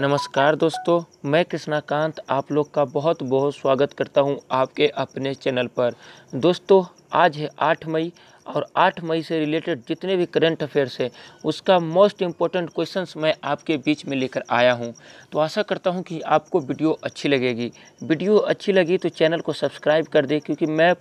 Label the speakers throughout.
Speaker 1: नमस्कार दोस्तों मैं कृष्णाकांत आप लोग का बहुत बहुत स्वागत करता हूं आपके अपने चैनल पर दोस्तों आज है आठ मई और 8 मई से रिलेटेड जितने भी करंट अफेयर्स हैं उसका मोस्ट इम्पॉर्टेंट क्वेश्चंस मैं आपके बीच में लेकर आया हूं तो आशा करता हूं कि आपको वीडियो अच्छी लगेगी वीडियो अच्छी लगी तो चैनल को सब्सक्राइब कर दे क्योंकि मैं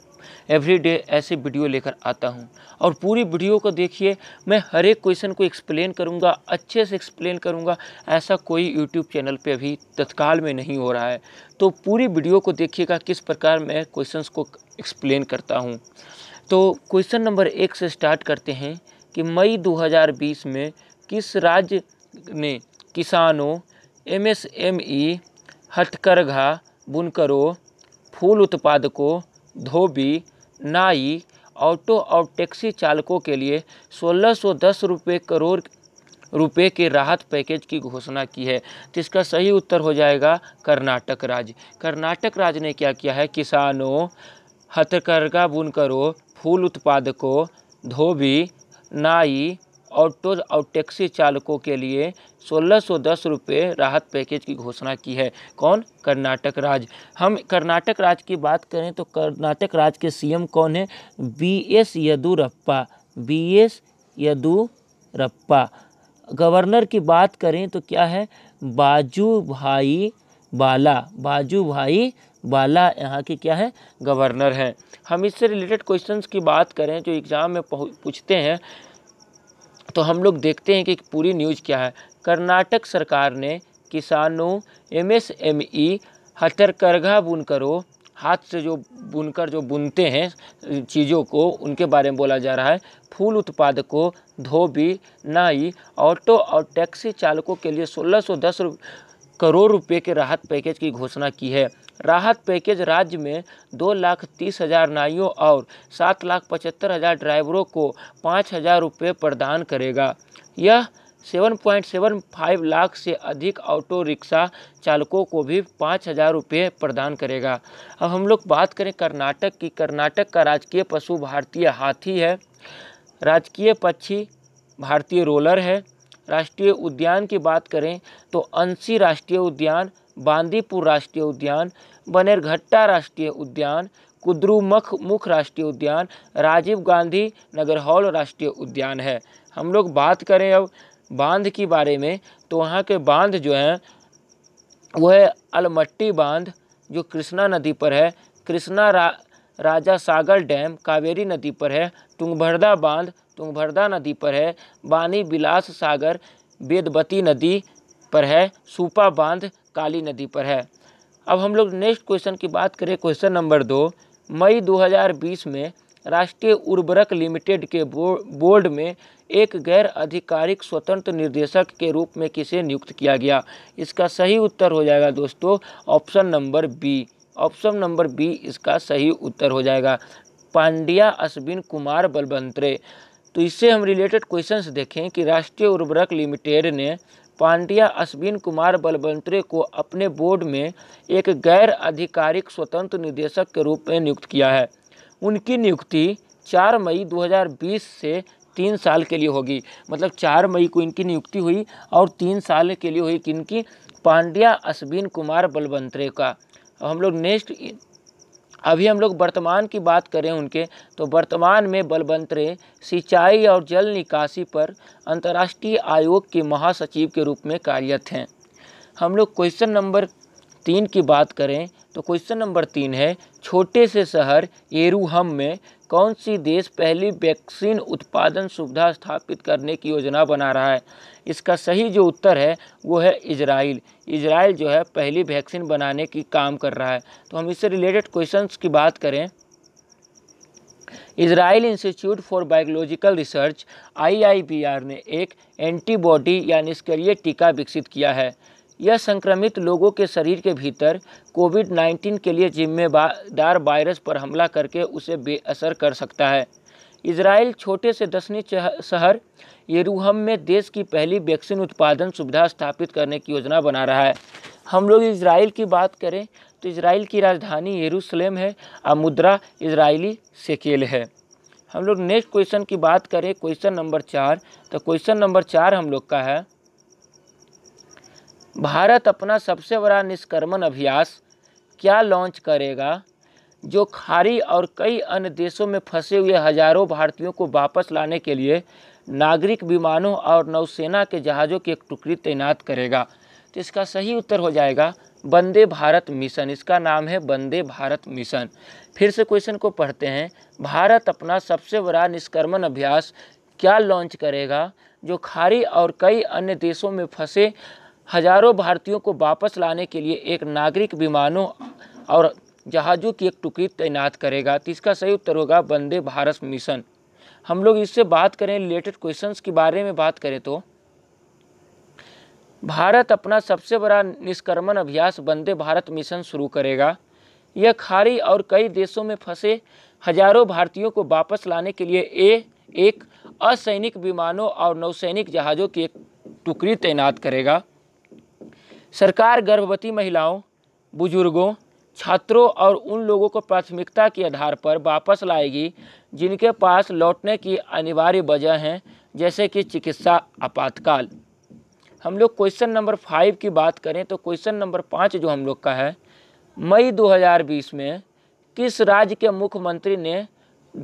Speaker 1: एवरीडे ऐसे वीडियो लेकर आता हूं और पूरी वीडियो को देखिए मैं हर एक क्वेश्चन को एक्सप्लेन करूँगा अच्छे से एक्सप्लेन करूँगा ऐसा कोई यूट्यूब चैनल पर अभी तत्काल में नहीं हो रहा है तो पूरी वीडियो को देखिएगा किस प्रकार मैं क्वेश्चंस को एक्सप्लेन करता हूँ तो क्वेश्चन नंबर एक से स्टार्ट करते हैं कि मई 2020 में किस राज्य ने किसानों एमएसएमई हथकरघा बुनकरों फूल उत्पादकों धोबी नाई ऑटो और टैक्सी चालकों के लिए 1610 रुपए करोड़ रुपए के राहत पैकेज की घोषणा की है जिसका तो सही उत्तर हो जाएगा कर्नाटक राज्य कर्नाटक राज्य ने क्या किया है किसानों हथकरघा बुनकरों फूल उत्पादकों धोबी नाई ऑटो और टैक्सी चालकों के लिए सोलह सौ दस रुपये राहत पैकेज की घोषणा की है कौन कर्नाटक राज्य हम कर्नाटक राज्य की बात करें तो कर्नाटक राज्य के सीएम कौन है B S Yediyurappa B S Yediyurappa governor की बात करें तो क्या है बाजू भाई बाला बाजू भाई वाला यहाँ की क्या है गवर्नर है हम इससे रिलेटेड क्वेश्चंस की बात करें जो एग्ज़ाम में पूछते हैं तो हम लोग देखते हैं कि पूरी न्यूज़ क्या है कर्नाटक सरकार ने किसानों एमएसएमई e हथरकरघा बुनकरों हाथ से जो बुनकर जो बुनते हैं चीज़ों को उनके बारे में बोला जा रहा है फूल उत्पादकों धोबी नाई ऑटो और टैक्सी चालकों के लिए सोलह सौ दस रुपये करोड़ रुपए के राहत पैकेज की घोषणा की है राहत पैकेज राज्य में दो लाख तीस हज़ार नाइयों और सात लाख पचहत्तर हज़ार ड्राइवरों को पाँच हज़ार रुपये प्रदान करेगा यह 7.75 लाख से अधिक ऑटो रिक्शा चालकों को भी पाँच हज़ार रुपये प्रदान करेगा अब हम लोग बात करें कर्नाटक की कर्नाटक का राजकीय पशु भारतीय हाथी है राजकीय पक्षी भारतीय रोलर है राष्ट्रीय उद्यान की बात करें तो अंसी राष्ट्रीय उद्यान बांदीपुर राष्ट्रीय उद्यान बनेरघट्टा राष्ट्रीय उद्यान कुद्रुमख मुख राष्ट्रीय उद्यान राजीव गांधी हॉल राष्ट्रीय उद्यान है हम लोग बात करें अब बांध के बारे में तो वहाँ के बांध जो हैं वो है अलमट्टी बांध जो कृष्णा नदी पर है कृष्णा रा, राजा सागर डैम कावेरी नदी पर है तुंगभरदा बांध तुंगभरदा नदी पर है बानी बिलास सागर वेदवती नदी पर है सूपा बांध काली नदी पर है अब हम लोग नेक्स्ट क्वेश्चन की बात करें क्वेश्चन नंबर दो मई 2020 में राष्ट्रीय उर्वरक लिमिटेड के बोर्ड में एक गैर आधिकारिक स्वतंत्र निर्देशक के रूप में किसे नियुक्त किया गया इसका सही उत्तर हो जाएगा दोस्तों option number B option number B इसका सही उत्तर हो जाएगा पांड्या अश्विन कुमार बलवंतरे तो इससे हम रिलेटेड क्वेश्चंस देखें कि राष्ट्रीय उर्वरक लिमिटेड ने पांड्या अश्विन कुमार बलवंतरे को अपने बोर्ड में एक गैर आधिकारिक स्वतंत्र निदेशक के रूप में नियुक्त किया है उनकी नियुक्ति 4 मई 2020 से तीन साल के लिए होगी मतलब चार मई को इनकी नियुक्ति हुई और तीन साल के लिए हुई किनकी पांड्या अश्विन कुमार बलवंतरे का हम लोग नेक्स्ट अभी हम लोग वर्तमान की बात करें उनके तो वर्तमान में बलबंतरे सिंचाई और जल निकासी पर अंतर्राष्ट्रीय आयोग के महासचिव के रूप में कार्यरत हैं हम लोग क्वेश्चन नंबर तीन की बात करें तो क्वेश्चन नंबर तीन है छोटे से शहर एरूहम में कौन सी देश पहली वैक्सीन उत्पादन सुविधा स्थापित करने की योजना बना रहा है इसका सही जो उत्तर है वो है इजराइल इजराइल जो है पहली वैक्सीन बनाने की काम कर रहा है तो हम इससे रिलेटेड क्वेश्चंस की बात करें Israel institute for biological research IIBR ने एक एंटीबॉडी या निष्क्रिय टीका विकसित किया है यह संक्रमित लोगों के शरीर के भीतर कोविड 19 के लिए जिम्मेदार वायरस पर हमला करके उसे बेअसर कर सकता है इसराइल छोटे से दसवीं शहर यरूहम में देश की पहली वैक्सीन उत्पादन सुविधा स्थापित करने की योजना बना रहा है हम लोग इसराइल की बात करें तो इसराइल की राजधानी येरूसलेम है और मुद्रा इसराइली सेकेल है हम लोग नेक्स्ट क्वेश्चन की बात करें क्वेश्चन नंबर चार तो क्वेश्चन नंबर चार हम लोग का है भारत अपना सबसे बड़ा निष्क्रमण अभ्यास क्या लॉन्च करेगा जो खारी और कई अन्य देशों में फंसे हुए हजारों भारतीयों को वापस लाने के लिए नागरिक विमानों और नौसेना के जहाज़ों की एक टुकड़ी तैनात करेगा तो इसका सही उत्तर हो जाएगा वंदे भारत मिशन इसका नाम है वंदे भारत मिशन फिर से क्वेश्चन को पढ़ते हैं भारत अपना सबसे बड़ा निष्क्रमण अभ्यास क्या लॉन्च करेगा जो खारी और कई अन्य देशों में फंसे हजारों भारतीयों को वापस लाने के लिए एक नागरिक विमानों और जहाज़ों की एक टुकड़ी तैनात करेगा तो इसका सही उत्तर होगा वंदे भारत मिशन हम लोग इससे बात करें रिलेटेड क्वेश्चंस के बारे में बात करें तो भारत अपना सबसे बड़ा निष्क्रमण अभ्यास वंदे भारत मिशन शुरू करेगा यह खाड़ी और कई देशों में फंसे हजारों भारतीयों को वापस लाने के लिए ए एक असैनिक विमानों और नौसैनिक जहाज़ों की एक टुकड़ी तैनात करेगा सरकार गर्भवती महिलाओं बुजुर्गों छात्रों और उन लोगों को प्राथमिकता के आधार पर वापस लाएगी जिनके पास लौटने की अनिवार्य वजह हैं जैसे कि चिकित्सा आपातकाल हम लोग क्वेश्चन नंबर फाइव की बात करें तो क्वेश्चन नंबर पाँच जो हम लोग का है मई 2020 में किस राज्य के मुख्यमंत्री ने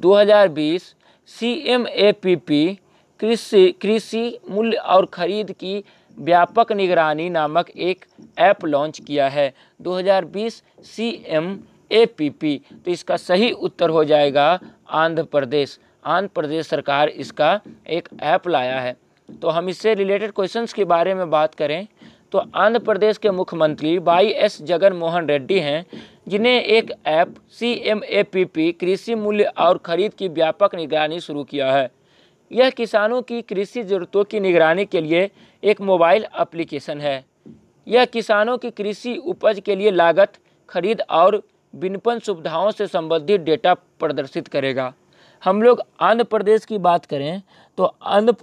Speaker 1: 2020 C M A P P कृषि कृषि मूल्य और खरीद की व्यापक निगरानी नामक एक ऐप लॉन्च किया है 2020 C M A P P तो इसका सही उत्तर हो जाएगा आंध्र प्रदेश आंध्र प्रदेश सरकार इसका एक ऐप लाया है तो हम इससे रिलेटेड क्वेश्चंस के बारे में बात करें तो आंध्र प्रदेश के मुख्यमंत्री वाई एस जगन मोहन रेड्डी हैं जिन्हें एक app C M A P P कृषि मूल्य और खरीद की व्यापक निगरानी शुरू किया है यह किसानों की कृषि ज़रूरतों की निगरानी के लिए एक मोबाइल एप्लीकेशन है यह किसानों की कृषि उपज के लिए लागत खरीद और विनपन सुविधाओं से संबंधित डेटा प्रदर्शित करेगा हम लोग आंध्र प्रदेश की बात करें तो आंध्र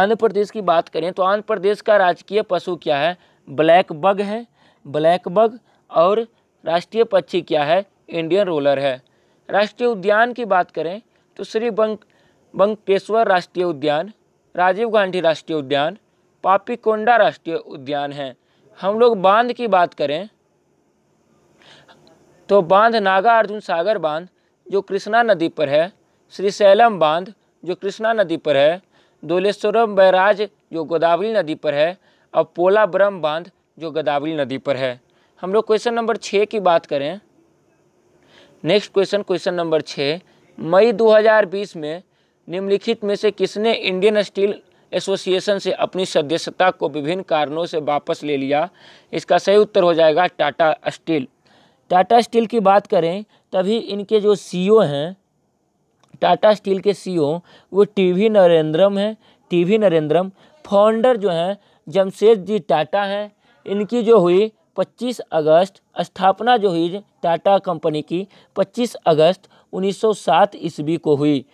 Speaker 1: आंध्र प्रदेश की बात करें तो आंध्र प्रदेश का राजकीय पशु क्या है ब्लैक बग है ब्लैक बग और राष्ट्रीय पक्षी क्या है इंडियन रोलर है राष्ट्रीय उद्यान की बात करें तो श्री बंक बंकेश्वर राष्ट्रीय उद्यान राजीव गांधी राष्ट्रीय उद्यान पापीकोंडा राष्ट्रीय उद्यान है हम लोग बांध की बात करें तो बांध नागा अर्जुन सागर बांध जो कृष्णा नदी पर है श्री सैलम बांध जो कृष्णा नदी पर है दोलेश्वरम बैराज जो गोदावरी नदी पर है और पोलाब्रम बांध जो गोदावरी नदी पर है हम लोग क्वेश्चन नंबर छः की बात करें नेक्स्ट क्वेश्चन क्वेश्चन नंबर छः मई 2020 में निम्नलिखित में से किसने इंडियन स्टील एसोसिएशन से अपनी सदस्यता को विभिन्न कारणों से वापस ले लिया इसका सही उत्तर हो जाएगा टाटा स्टील टाटा स्टील की बात करें तभी इनके जो सीईओ हैं टाटा स्टील के सीईओ वो टीवी नरेंद्रम हैं टीवी नरेंद्रम फाउंडर जो हैं जमशेद जी टाटा हैं इनकी जो हुई 25 अगस्त स्थापना जो हुई टाटा कंपनी की 25 अगस्त 1907 ईस्वी को हुई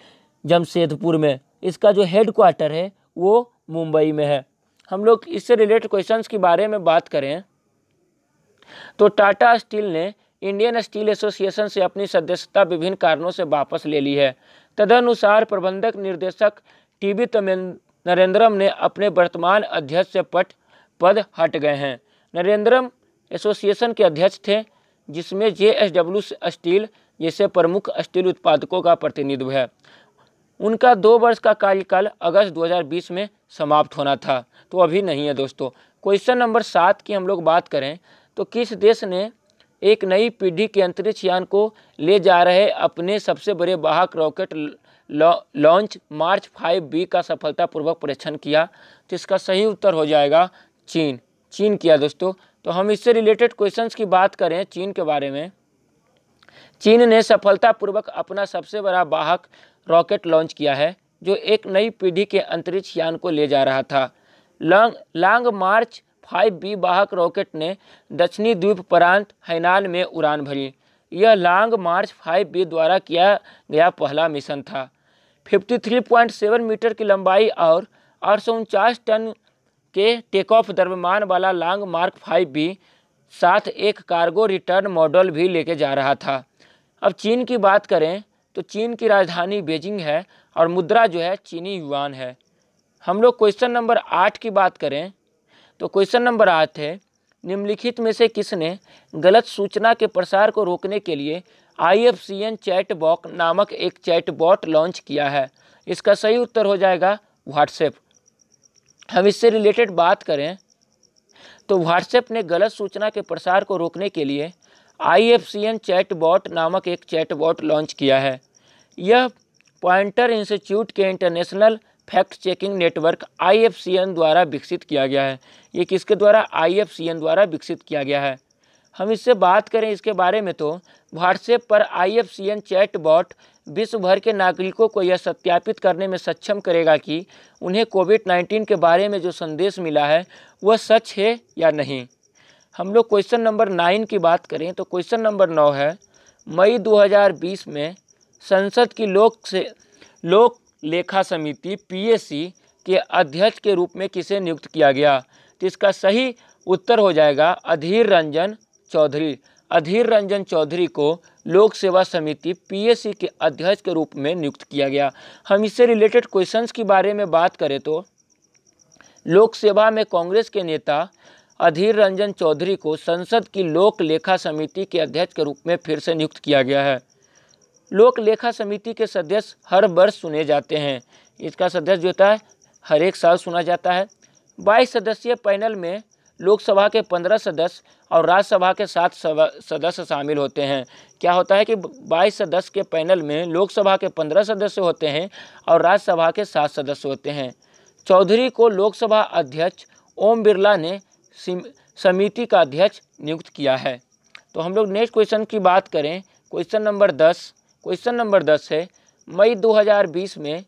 Speaker 1: जमशेदपुर में इसका जो हेड क्वार्टर है वो मुंबई में है हम लोग इससे रिलेटेड क्वेश्चंस के बारे में बात करें तो टाटा स्टील ने इंडियन स्टील एसोसिएशन से अपनी सदस्यता विभिन्न कारणों से वापस ले ली है तदनुसार प्रबंधक निर्देशक टी वी नरेंद्रम ने अपने वर्तमान अध्यक्ष से पट पद हट गए हैं नरेंद्रम एसोसिएशन के अध्यक्ष थे जिसमें जे एस डब्ल्यू स्टील जैसे प्रमुख स्टील उत्पादकों का प्रतिनिधित्व है उनका दो वर्ष का कार्यकाल अगस्त 2020 में समाप्त होना था तो अभी नहीं है दोस्तों क्वेश्चन नंबर सात की हम लोग बात करें तो किस देश ने एक नई पीढ़ी के अंतरिक्ष यान को ले जा रहे अपने सबसे बड़े वाहक rocket launch march five B का सफलतापूर्वक परीक्षण किया तो इसका सही उत्तर हो जाएगा चीन चीन किया दोस्तों तो हम इससे रिलेटेड क्वेश्चंस की बात करें चीन के बारे में चीन ने सफलतापूर्वक अपना सबसे बड़ा वाहक रॉकेट लॉन्च किया है जो एक नई पीढ़ी के अंतरिक्ष यान को ले जा रहा था long long march five B वाहक रॉकेट ने दक्षिणी द्वीप प्रांत हैनान में उड़ान भरी यह लॉन्ग मार्च फाइव बी द्वारा किया गया पहला मिशन था 53.7 मीटर की लंबाई और आठ टन के टेकऑफ दरमान द्रव्यमान वाला लॉन्ग मार्क फाइव बी साथ एक कार्गो रिटर्न मॉडल भी लेके जा रहा था अब चीन की बात करें तो चीन की राजधानी बीजिंग है और मुद्रा जो है चीनी युआन है हम लोग क्वेश्चन नंबर आठ की बात करें तो क्वेश्चन नंबर आठ है निम्नलिखित में से किसने गलत सूचना के प्रसार को रोकने के लिए I F C N chat bot नामक एक चैटबॉट लॉन्च किया है इसका सही उत्तर हो जाएगा व्हाट्सएप हम इससे रिलेटेड बात करें तो व्हाट्सएप ने गलत सूचना के प्रसार को रोकने के लिए I F C N chat bot नामक एक चैट बॉट लॉन्च किया है यह पॉइंटर इंस्टीट्यूट के international fact checking network I F C N द्वारा विकसित किया गया है ये किसके द्वारा आई एफ सी एन द्वारा विकसित किया गया है हम इससे बात करें इसके बारे में तो व्हाट्सएप पर I F C N chat bot विश्व भर के नागरिकों को यह सत्यापित करने में सक्षम करेगा कि उन्हें कोविड नाइन्टीन के बारे में जो संदेश मिला है वह सच है या नहीं हम लोग क्वेश्चन नंबर नाइन की बात करें तो क्वेश्चन नंबर नौ है मई 2020 में संसद की लोक से लोक लेखा समिति पी के अध्यक्ष के रूप में किसे नियुक्त किया गया तो इसका सही उत्तर हो जाएगा अधीर रंजन चौधरी अधीर रंजन चौधरी को लोक सेवा समिति पीएससी के अध्यक्ष के रूप में नियुक्त किया गया हम इससे रिलेटेड क्वेश्चंस के बारे में बात करें तो लोक सेवा में कांग्रेस के नेता अधीर रंजन चौधरी को संसद की लोक लेखा समिति के अध्यक्ष के रूप में फिर से नियुक्त किया गया है लोक लेखा समिति के सदस्य हर वर्ष सुने जाते हैं इसका सदस्य जो होता है हर एक साल सुना जाता है बाईस सदस्यीय पैनल में लोकसभा के पंद्रह सदस्य और राज्यसभा के सात सदस्य शामिल होते हैं क्या होता है कि बाईस सदस्य के पैनल में लोकसभा के पंद्रह सदस्य होते हैं और राज्यसभा के सात सदस्य होते हैं चौधरी को लोकसभा अध्यक्ष ओम बिरला ने समिति का अध्यक्ष नियुक्त किया है तो हम लोग नेक्स्ट क्वेश्चन की बात करें क्वेश्चन नंबर दस क्वेश्चन नंबर दस है मई 2020 में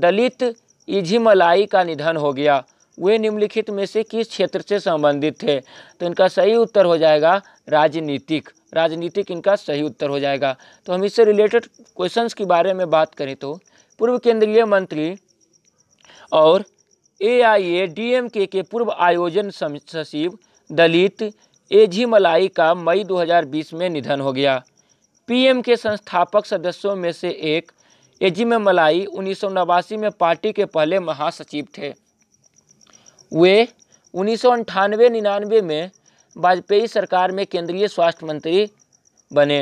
Speaker 1: दलित इझिमलाई का निधन हो गया वे निम्नलिखित में से किस क्षेत्र से संबंधित थे तो इनका सही उत्तर हो जाएगा राजनीतिक राजनीतिक इनका सही उत्तर हो जाएगा तो हम इससे रिलेटेड क्वेश्चंस के बारे में बात करें तो पूर्व केंद्रीय मंत्री और ए आई ए डी एम के के पूर्व आयोजन सचिव दलित एजी मलाई का मई 2020 में निधन हो गया पीएम के संस्थापक सदस्यों में से एक एजी मलाई उन्नीस में पार्टी के पहले महासचिव थे वे उन्नीस सौ अंठानवे निन्यानवे में वाजपेयी सरकार में केंद्रीय स्वास्थ्य मंत्री बने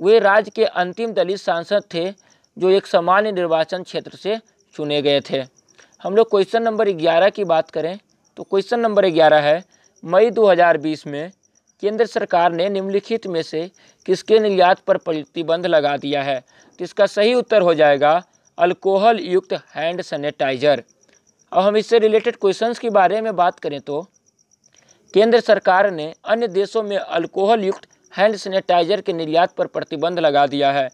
Speaker 1: वे राज्य के अंतिम दलित सांसद थे जो एक सामान्य निर्वाचन क्षेत्र से चुने गए थे हम लोग क्वेश्चन नंबर ग्यारह की बात करें तो क्वेश्चन नंबर ग्यारह है मई 2020 में केंद्र सरकार ने निम्नलिखित में से किसके निर्यात पर प्रतिबंध लगा दिया है तो इसका सही उत्तर हो जाएगा अल्कोहल युक्त हैंड सैनिटाइजर और हम इससे रिलेटेड क्वेश्चंस के बारे में बात करें तो केंद्र सरकार ने अन्य देशों में अल्कोहल युक्त हैंड सैनिटाइजर के निर्यात पर प्रतिबंध लगा दिया है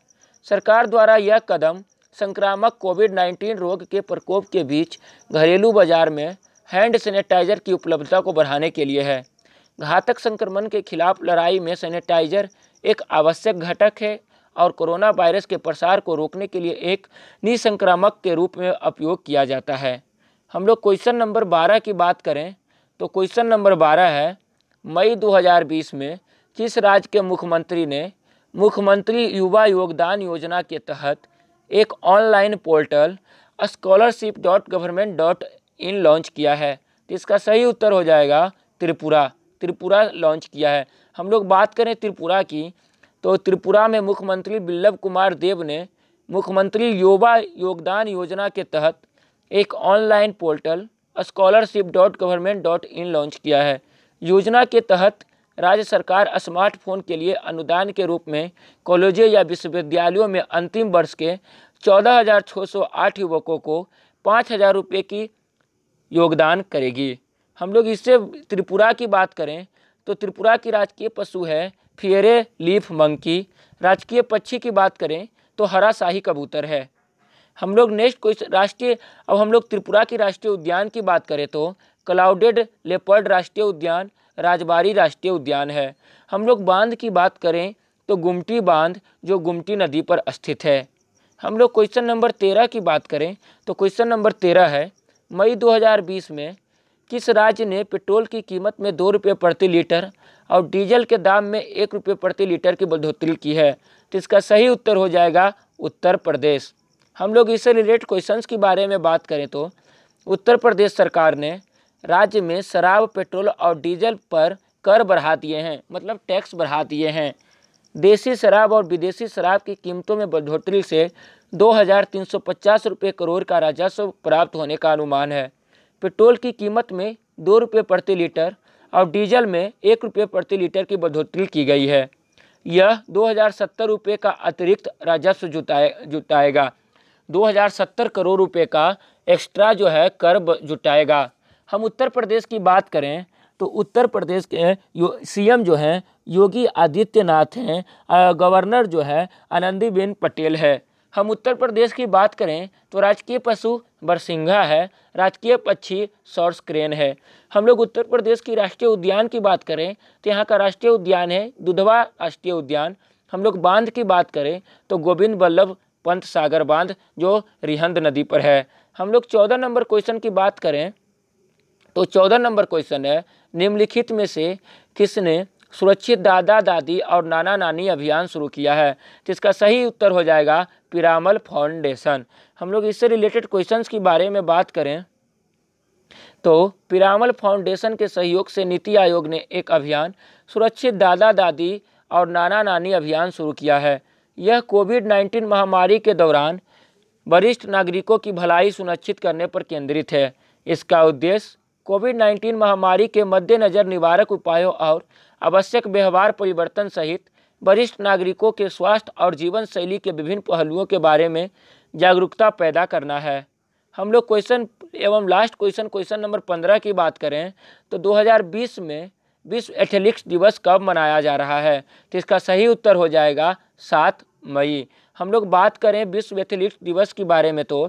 Speaker 1: सरकार द्वारा यह कदम संक्रामक कोविड 19 रोग के प्रकोप के बीच घरेलू बाजार में हैंड सैनिटाइजर की उपलब्धता को बढ़ाने के लिए है घातक संक्रमण के खिलाफ लड़ाई में सैनिटाइजर एक आवश्यक घटक है और कोरोना वायरस के प्रसार को रोकने के लिए एक निसंक्रामक के रूप में उपयोग किया जाता है हम लोग क्वेश्चन नंबर बारह की बात करें तो क्वेश्चन नंबर बारह है मई 2020 में किस राज्य के मुख्यमंत्री ने मुख्यमंत्री युवा योगदान योजना के तहत एक online portal scholarship dot government dot in launch किया है तो इसका सही उत्तर हो जाएगा त्रिपुरा त्रिपुरा लॉन्च किया है हम लोग बात करें त्रिपुरा की तो त्रिपुरा में मुख्यमंत्री बिल्लभ कुमार देव ने मुख्यमंत्री युवा योगदान योजना के तहत एक online portal scholarship dot government dot in launch किया है योजना के तहत राज्य सरकार स्मार्टफोन के लिए अनुदान के रूप में कॉलेजों या विश्वविद्यालयों में अंतिम वर्ष के चौदह हज़ार छः सौ आठ युवकों को पाँच हज़ार रुपये की योगदान करेगी हम लोग इससे त्रिपुरा की बात करें तो त्रिपुरा की राजकीय पशु है फियरे लीफ मंकी राजकीय पक्षी की बात करें तो हरा शाही कबूतर है हम लोग नेक्स्ट क्वेश्चन राष्ट्रीय अब हम लोग त्रिपुरा की राष्ट्रीय उद्यान की बात करें तो क्लाउडेड लेपर्ड राष्ट्रीय उद्यान राजबारी राष्ट्रीय उद्यान है हम लोग बांध की बात करें तो गुमटी बांध जो गुमटी नदी पर स्थित है हम लोग क्वेश्चन नंबर तेरह की बात करें तो क्वेश्चन नंबर तेरह है मई 2020 में किस राज्य ने पेट्रोल की कीमत में दो रुपये प्रति लीटर और डीजल के दाम में एक रुपये प्रति लीटर की बढ़ोतरी की है तो इसका सही उत्तर हो जाएगा उत्तर प्रदेश हम लोग इससे रिलेटेड क्वेश्चंस के बारे में बात करें तो उत्तर प्रदेश सरकार ने राज्य में शराब पेट्रोल और डीजल पर कर बढ़ा दिए हैं मतलब टैक्स बढ़ा दिए हैं देसी शराब और विदेशी शराब की कीमतों में बढ़ोतरी से दो हज़ार तीन सौ पचास रुपये करोड़ का राजस्व प्राप्त होने का अनुमान है पेट्रोल की कीमत में दो रुपये प्रति लीटर और डीजल में एक रुपये प्रति लीटर की बढ़ोतरी की गई है यह दो हज़ार सत्तर रुपये का अतिरिक्त राजस्व जुटाए जुटाएगा 2070 करोड़ रुपए का एक्स्ट्रा जो है कर जुटाएगा हम उत्तर प्रदेश की बात करें तो उत्तर प्रदेश के यो सीएम जो हैं योगी आदित्यनाथ हैं गवर्नर जो है आनंदीबेन पटेल है हम उत्तर प्रदेश की बात करें तो राजकीय पशु बरसिंघा है राजकीय पक्षी सॉर्स क्रेन है हम लोग उत्तर प्रदेश की राष्ट्रीय उद्यान की बात करें तो यहाँ का राष्ट्रीय उद्यान है दुधवा राष्ट्रीय उद्यान हम लोग बांध की बात करें तो गोविंद बल्लभ पंत सागर बांध जो रिहंद नदी पर है हम लोग चौदह नंबर क्वेश्चन की बात करें तो चौदह नंबर क्वेश्चन है निम्नलिखित में से किसने सुरक्षित दादा दादी और नाना नानी अभियान शुरू किया है जिसका सही उत्तर हो जाएगा पिरामल फाउंडेशन हम लोग इससे रिलेटेड क्वेश्चंस के बारे में बात करें तो पिरामल फाउंडेशन के सहयोग से नीति आयोग ने एक अभियान सुरक्षित दादा दादी और नाना नानी अभियान शुरू किया है यह कोविड नाइन्टीन महामारी के दौरान वरिष्ठ नागरिकों की भलाई सुनिश्चित करने पर केंद्रित है इसका उद्देश्य कोविड नाइन्टीन महामारी के मद्देनज़र निवारक उपायों और आवश्यक व्यवहार परिवर्तन सहित वरिष्ठ नागरिकों के स्वास्थ्य और जीवन शैली के विभिन्न पहलुओं के बारे में जागरूकता पैदा करना है हम लोग क्वेश्चन एवं लास्ट क्वेश्चन क्वेश्चन नंबर पंद्रह की बात करें तो 2020 में विश्व एथलेटिक्स दिवस कब मनाया जा रहा है तो इसका सही उत्तर हो जाएगा सात मई हम लोग बात करें विश्व एथलीट दिवस के बारे में तो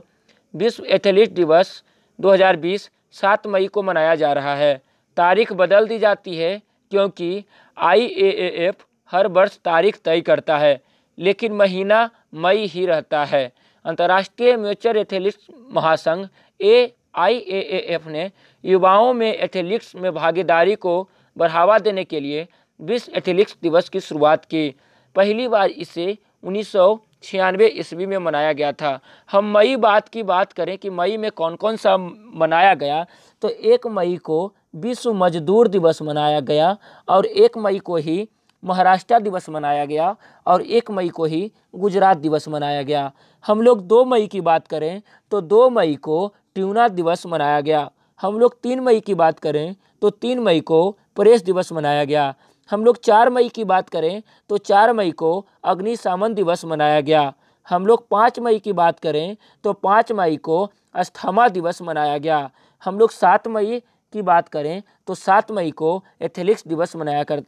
Speaker 1: विश्व एथलीट दिवस 2020 सात मई को मनाया जा रहा है तारीख बदल दी जाती है क्योंकि आई हर वर्ष तारीख तय करता है लेकिन महीना मई ही रहता है अंतर्राष्ट्रीय म्यूचर एथलीट्स महासंघ ए आई ने युवाओं में एथलीट्स में भागीदारी को बढ़ावा देने के लिए विश्व एथलीट्स दिवस की शुरुआत की पहली बार इसे उन्नीस सौ छियानवे ईस्वी में मनाया गया था हम मई बात की बात करें कि मई में कौन कौन सा मनाया गया तो एक मई को विश्व मजदूर दिवस मनाया गया और एक मई को ही महाराष्ट्र दिवस मनाया गया और एक मई को ही गुजरात दिवस मनाया गया हम लोग दो मई की बात करें तो दो मई को ट्यूना दिवस मनाया गया हम लोग तीन मई की बात करें तो तीन मई को प्रेस दिवस मनाया गया हम लोग चार मई की बात करें तो चार मई को अग्नि सामन दिवस मनाया गया हम लोग पाँच मई की बात करें तो पाँच मई को अस्थमा दिवस मनाया गया हम लोग सात मई की बात करें तो सात मई को एथेलिक्स दिवस मनाया कर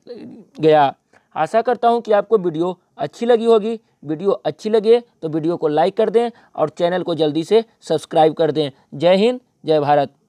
Speaker 1: गया आशा करता हूँ कि आपको वीडियो अच्छी लगी होगी वीडियो अच्छी लगे तो वीडियो को लाइक कर दें और चैनल को जल्दी से सब्सक्राइब कर दें जय हिंद जय भारत